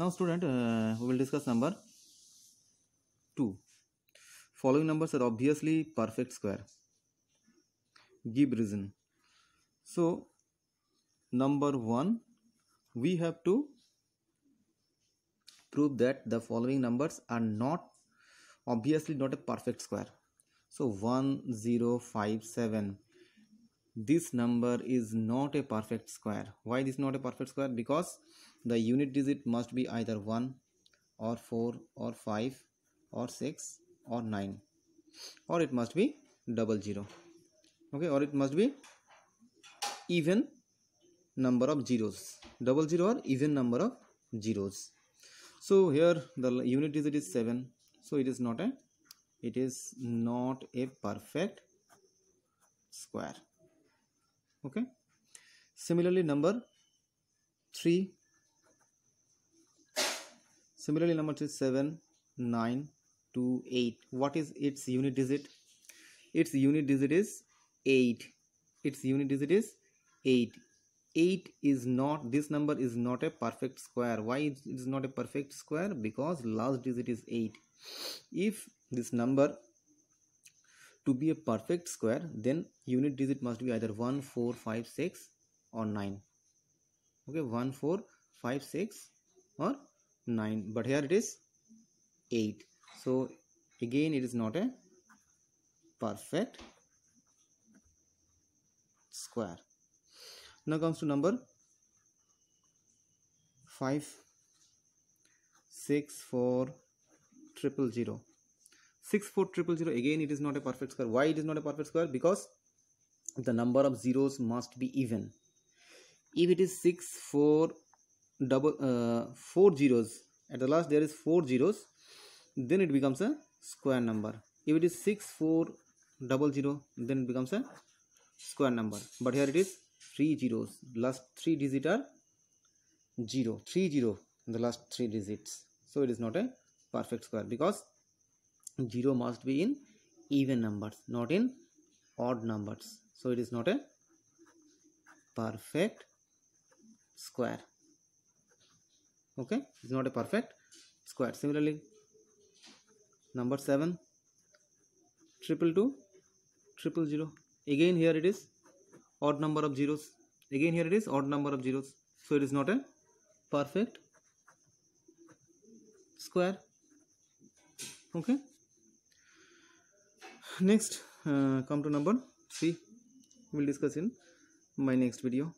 now student uh, we will discuss number 2 following numbers are obviously perfect square give reason so number 1 we have to prove that the following numbers are not obviously not a perfect square so 1 0 5 7 this number is not a perfect square why this not a perfect square because the unit digit must be either 1 or 4 or 5 or 6 or 9 or it must be double zero okay or it must be even number of zeros double zero or even number of zeros so here the unit digit is 7 so it is not a it is not a perfect square okay similarly number 3 similarly number 3 7 9 2 8 what is its unit digit its unit digit is 8 its unit digit is 8 8 is not this number is not a perfect square why it is not a perfect square because last digit is 8 if this number to be a perfect square then unit digit must be either 1 4 5 6 or 9 okay 1 4 5 6 or 9 but here it is 8 so again it is not a perfect square now comes to number 5 6 0 64000 again it is not a perfect square why it is not a perfect square because the number of zeros must be even if it is 6 4 double uh, 4 zeros at the last there is 4 zeros then it becomes a square number if it is 6 4 double 0 then it becomes a square number but here it is 3 zeros last 3 digit are 0 3 0 the last 3 digits so it is not a perfect square because 0 must be in even numbers not in odd numbers so it is not a perfect square okay it's not a perfect square similarly number 7 triple two triple zero again here it is odd number of zeros again here it is odd number of zeros so it is not a perfect square okay next uh, come to number 3 we will discuss in my next video